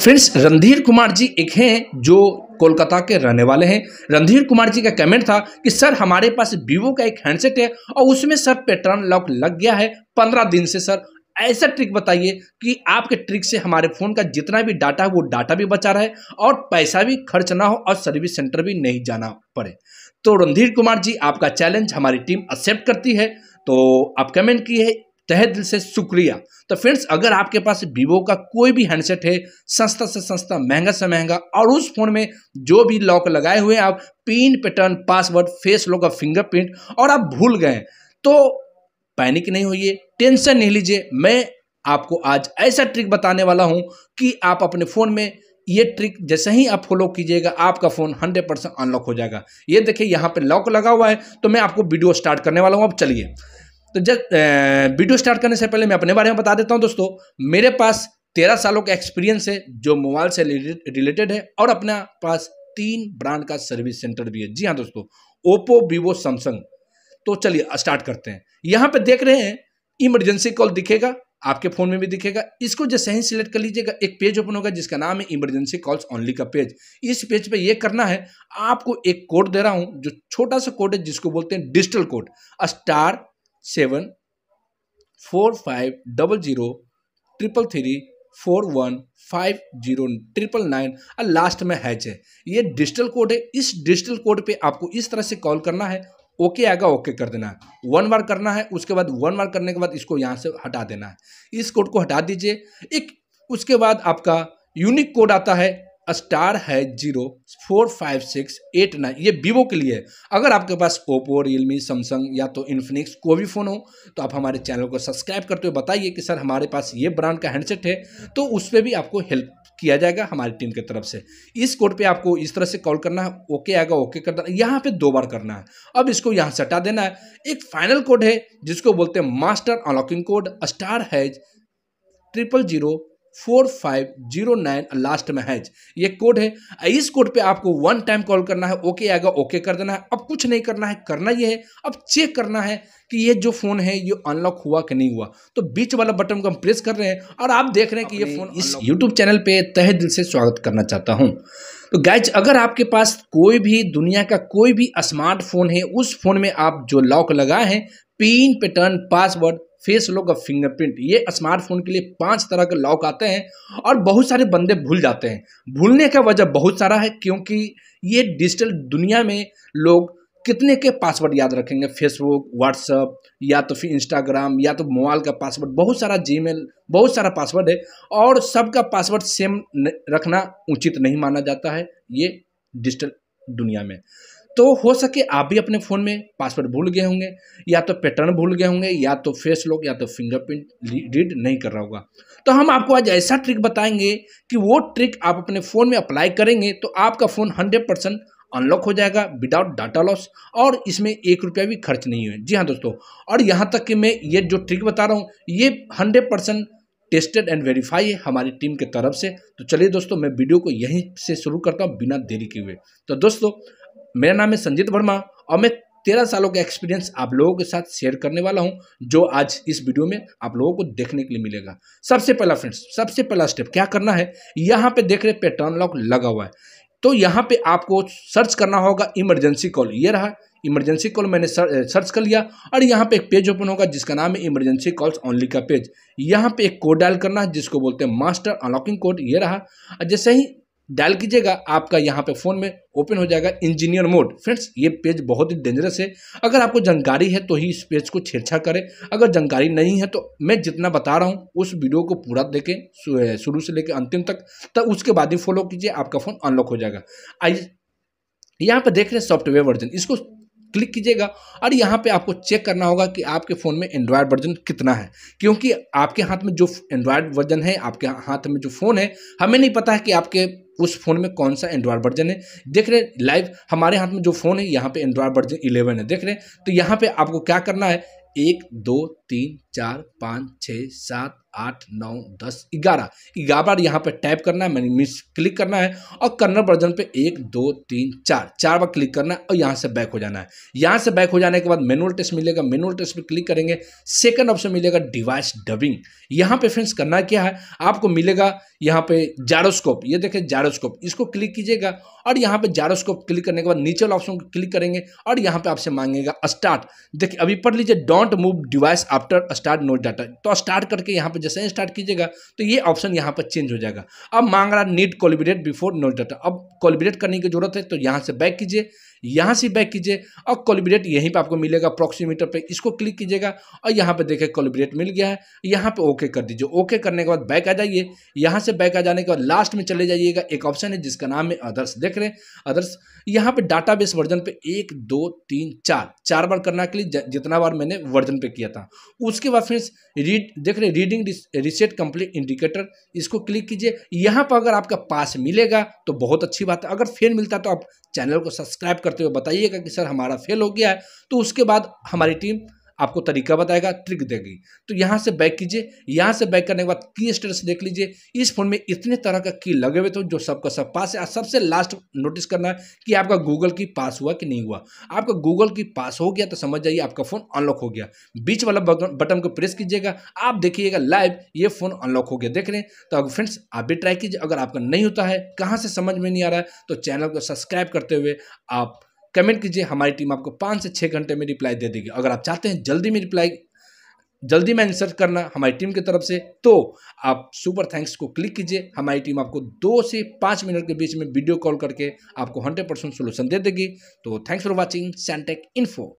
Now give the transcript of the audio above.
friends Randhir Kumar जी एक हैं जो कोलकाता के रहने वाले हैं रणधीर कुमार जी का कमेंट था कि सर हमारे पास वीवो का एक हैंडसेट है और उसमें सर पैटर्न लॉक लग गया है पंद्रह दिन से सर ऐसा ट्रिक बताइए कि आपके ट्रिक से हमारे फ़ोन का जितना भी डाटा है वो डाटा भी बचा रहे और पैसा भी खर्च ना हो और सर्विस सेंटर भी नहीं जाना पड़े तो रणधीर कुमार जी आपका चैलेंज हमारी टीम एक्सेप्ट करती है तो आप कमेंट किए तह दिल से शुक्रिया तो फ्रेंड्स अगर आपके पास वीवो का कोई भी हैंडसेट है सस्ता से सस्ता महंगा से महंगा और उस फोन में जो भी लॉक लगाए हुए आप pin pattern password face lock और फिंगरप्रिंट और आप भूल गए तो पैनिक नहीं होइए टेंशन नहीं लीजिए मैं आपको आज ऐसा ट्रिक बताने वाला हूं कि आप अपने फ़ोन में ये ट्रिक जैसे ही आप फॉलो कीजिएगा आपका फ़ोन 100 परसेंट अनलॉक हो जाएगा ये देखिए यहाँ पे लॉक लगा हुआ है तो मैं आपको वीडियो स्टार्ट करने वाला हूँ अब चलिए तो जब वीडियो स्टार्ट करने से पहले मैं अपने बारे में बता देता हूँ दोस्तों मेरे पास तेरह सालों का एक्सपीरियंस है जो मोबाइल से रिलेटेड है और अपना पास तीन ब्रांड का सर्विस सेंटर भी है जी हाँ दोस्तों ओप्पो वीवो सैमसंग तो चलिए स्टार्ट करते हैं यहाँ पर देख रहे हैं इमरजेंसी कॉल दिखेगा आपके फोन में भी दिखेगा इसको जैसे ही सिलेक्ट कर लीजिएगा एक पेज ओपन होगा जिसका नाम है इमरजेंसी कॉल्स ओनली का पेज इस पेज पे ये करना है आपको एक कोड दे रहा हूं जो छोटा सा कोड है जिसको बोलते हैं digital code star seven four five double zero triple three four one five zero triple nine और लास्ट में हैच है ये डिजिटल कोड है इस डिजिटल कोड पे आपको इस तरह से कॉल करना है ओके आएगा ओके कर देना है वन बार करना है उसके बाद वन बार करने के बाद इसको यहाँ से हटा देना है इस कोड को हटा दीजिए एक उसके बाद आपका यूनिक कोड आता है स्टार है zero four five six eight nine ये वीवो के लिए है अगर आपके पास ओप्पो रियलमी सैमसंग या तो इन्फिनिक्स कोई भी फ़ोन हो तो आप हमारे चैनल को सब्सक्राइब करते हुए बताइए कि सर हमारे पास ये ब्रांड का हैंडसेट है तो उस पर भी आपको हेल्प किया जाएगा हमारी टीम की तरफ से इस कोड पे आपको इस तरह से कॉल करना है ओके आएगा ओके कर देना यहाँ पर दो बार करना है अब इसको यहाँ से हटा देना है एक फाइनल कोड है जिसको बोलते हैं master unlocking code star hash triple zero four five zero nine last में ये कोड है इस कोड पे आपको वन टाइम कॉल करना है ओके आएगा ओके कर देना है अब कुछ नहीं करना है करना ये है अब चेक करना है कि ये जो फ़ोन है ये अनलॉक हुआ कि नहीं हुआ तो बीच वाला बटन को हम प्रेस कर रहे हैं और आप देख रहे हैं कि ये फ़ोन इस यूट्यूब चैनल पे तहे दिल से स्वागत करना चाहता हूँ तो गैज अगर आपके पास कोई भी दुनिया का कोई भी स्मार्टफोन है उस फ़ोन में आप जो लॉक लगाए हैं pin pattern password face lock और फिंगरप्रिंट ये स्मार्टफोन के लिए पांच तरह के लॉक आते हैं और बहुत सारे बंदे भूल जाते हैं भूलने का वजह बहुत सारा है क्योंकि ये डिजिटल दुनिया में लोग कितने के पासवर्ड याद रखेंगे फेसबुक व्हाट्सअप या तो फिर इंस्टाग्राम या तो मोबाइल का पासवर्ड बहुत सारा जी बहुत सारा पासवर्ड है और सबका पासवर्ड सेम रखना उचित नहीं माना जाता है ये डिजिटल दुनिया में तो हो सके आप भी अपने फ़ोन में पासवर्ड भूल गए होंगे या तो पैटर्न भूल गए होंगे या तो फेस लॉक या तो फिंगरप्रिंट रीड नहीं कर रहा होगा तो हम आपको आज ऐसा ट्रिक बताएंगे कि वो ट्रिक आप अपने फ़ोन में अप्लाई करेंगे तो आपका फ़ोन हंड्रेड परसेंट अनलॉक हो जाएगा विदाउट डाटा लॉस और इसमें एक रुपया भी खर्च नहीं हुए जी हाँ दोस्तों और यहाँ तक कि मैं ये जो ट्रिक बता रहा हूँ ये hundred percent tested and verify है हमारी टीम के तरफ से तो चलिए दोस्तों मैं वीडियो को यहीं से शुरू करता हूँ बिना देरी के हुए तो दोस्तों मेरा नाम है संजीत वर्मा और मैं तेरह सालों का एक्सपीरियंस आप लोगों के साथ शेयर करने वाला हूं जो आज इस वीडियो में आप लोगों को देखने के लिए मिलेगा सबसे पहला फ्रेंड्स सबसे पहला स्टेप क्या करना है यहाँ पे देख रहे पैटर्न लॉक लगा हुआ है तो यहाँ पे आपको सर्च करना होगा इमरजेंसी कॉल ये रहा इमरजेंसी कॉल मैंने सर्च eh, कर लिया और यहाँ पे एक पेज ओपन होगा जिसका नाम है इमरजेंसी कॉल्स ओनली का पेज यहाँ पे एक कोड डायल करना है जिसको बोलते हैं मास्टर अनलॉकिंग कोड ये रहा जैसे ही डायल कीजिएगा आपका यहाँ पे फ़ोन में ओपन हो जाएगा इंजीनियर मोड फ्रेंड्स ये पेज बहुत ही डेंजरस है अगर आपको जानकारी है तो ही इस पेज को छेड़छाड़ करें अगर जानकारी नहीं है तो मैं जितना बता रहा हूँ उस वीडियो को पूरा देखें शुरू से लेकर अंतिम तक तब उसके बाद ही फॉलो कीजिए आपका फ़ोन अनलॉक हो जाएगा आइए यहाँ पर देख रहे हैं सॉफ्टवेयर वर्जन इसको क्लिक कीजिएगा और यहाँ पे आपको चेक करना होगा कि आपके फ़ोन में एंड्रॉयड वर्जन कितना है क्योंकि आपके हाथ में जो एंड्रॉयड वर्जन है आपके हाथ में जो फ़ोन है हमें नहीं पता है कि आपके उस फ़ोन में कौन सा एंड्रॉयड वर्जन है देख रहे हैं लाइव हमारे हाथ में जो फ़ोन है यहाँ पे एंड्रॉयड वर्जन इलेवन है देख रहे हैं तो यहाँ पे आपको क्या करना है एक दो तीन चार पाँच छः सात आठ नौ दस ग्यारह ग्यारह बार यहाँ पे टाइप करना है मैंने मिस क्लिक करना है और कन्नड़ वर्जन पे एक दो तीन चार चार बार क्लिक करना है और यहाँ से बैक हो जाना है यहाँ से बैक हो जाने के बाद मेनुअल टेस्ट मिलेगा मेनुअल टेस्ट पे क्लिक करेंगे सेकंड ऑप्शन मिलेगा डिवाइस डबिंग यहाँ पे फ्रेंड्स करना क्या है आपको मिलेगा यहाँ पे जारोस्कोप ये देखें जारोस्कोप इसको क्लिक कीजिएगा और यहाँ पे जारोस्कोप क्लिक करने के बाद नीचे वाला ऑप्शन को क्लिक करेंगे और यहाँ पे आपसे मांगेगा स्टार्ट देखिए अभी पढ़ लीजिए don't move device after start note data तो स्टार्ट करके यहाँ पे जैसे ही स्टार्ट कीजिएगा तो ये ऑप्शन यहाँ पर चेंज हो जाएगा अब मांग रहा need calibrate before note data अब कोलिब्रेट करने की जरूरत है तो यहाँ से बैक कीजिए यहाँ से बैक कीजिए और कॉलिब्रेट यहीं पे आपको मिलेगा अप्रोक्सीमीटर पे इसको क्लिक कीजिएगा और यहाँ पे देखिए कॉलिब्रेट मिल गया है यहाँ पे ओके कर दीजिए ओके करने के बाद बैक आ जाइए यहाँ से बैक आ जाने के बाद लास्ट में चले जाइएगा एक ऑप्शन है जिसका नाम है अदर्स देख रहे हैं अदर्स यहाँ पे डाटाबेस वर्जन पर एक दो तीन चार चार बार करना के लिए जितना बार मैंने वर्जन पे किया था उसके बाद फिर रीड देख रहे रीडिंग रिसेट कंप्लीट इंडिकेटर इसको क्लिक कीजिए यहाँ पर अगर आपका पास मिलेगा तो बहुत अच्छी बात है अगर फेल मिलता तो आप चैनल को सब्सक्राइब कर करते हुए बताइएगा कि सर हमारा फेल हो गया है तो उसके बाद हमारी टीम आपको तरीका बताएगा ट्रिक देगी तो यहाँ से बैक कीजिए यहाँ से बैक करने के बाद की स्टेटस देख लीजिए इस फोन में इतने तरह का की लगे हुए थे जो सबका सब पास है सबसे लास्ट नोटिस करना है कि आपका गूगल की पास हुआ कि नहीं हुआ आपका गूगल की पास हो गया तो समझ जाइए आपका फ़ोन अनलॉक हो गया बीच वाला बटन को प्रेस कीजिएगा आप देखिएगा लाइव ये फ़ोन अनलॉक हो गया देख रहे हैं तो फ्रेंड्स आप भी ट्राई कीजिए अगर आपका नहीं होता है कहाँ से समझ में नहीं आ रहा है तो चैनल को सब्सक्राइब करते हुए आप कमेंट कीजिए हमारी टीम आपको पाँच से छः घंटे में रिप्लाई दे देगी अगर आप चाहते हैं जल्दी में रिप्लाई जल्दी में आंसर करना हमारी टीम की तरफ से तो आप सुपर थैंक्स को क्लिक कीजिए हमारी टीम आपको दो से पाँच मिनट के बीच में वीडियो कॉल करके आपको हंड्रेड परसेंट सोल्यूशन दे देगी तो thanks for watching Santech info